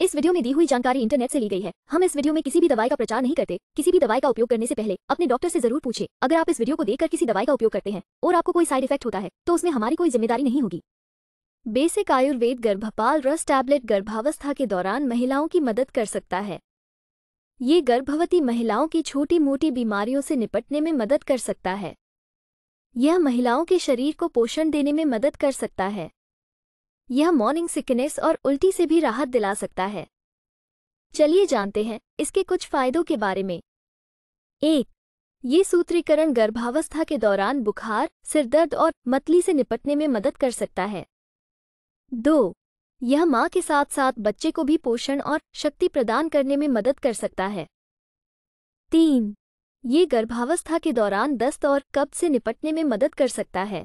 इस वीडियो में दी हुई जानकारी इंटरनेट से ली गई है हम इस वीडियो में किसी भी दवाई का प्रचार नहीं करते किसी भी दवाई का उपयोग करने से पहले अपने डॉक्टर से जरूर पूछे अगर आप इस वीडियो को देखकर किसी दवाई का उपयोग करते हैं और आपको कोई साइड इफेक्ट होता है तो उसमें हमारी कोई जिम्मेदारी नहीं होगी बेसिक आयुर्वेद गर्भपाल रस टैबलेट गर्भावस्था के दौरान महिलाओं की मदद कर सकता है ये गर्भवती महिलाओं की छोटी मोटी बीमारियों से निपटने में मदद कर सकता है यह महिलाओं के शरीर को पोषण देने में मदद कर सकता है यह मॉर्निंग सिकनेस और उल्टी से भी राहत दिला सकता है चलिए जानते हैं इसके कुछ फायदों के बारे में एक ये सूत्रीकरण गर्भावस्था के दौरान बुखार सिरदर्द और मतली से निपटने में मदद कर सकता है दो यह माँ के साथ साथ बच्चे को भी पोषण और शक्ति प्रदान करने में मदद कर सकता है तीन ये गर्भावस्था के दौरान दस्त और कब्ज से निपटने में मदद कर सकता है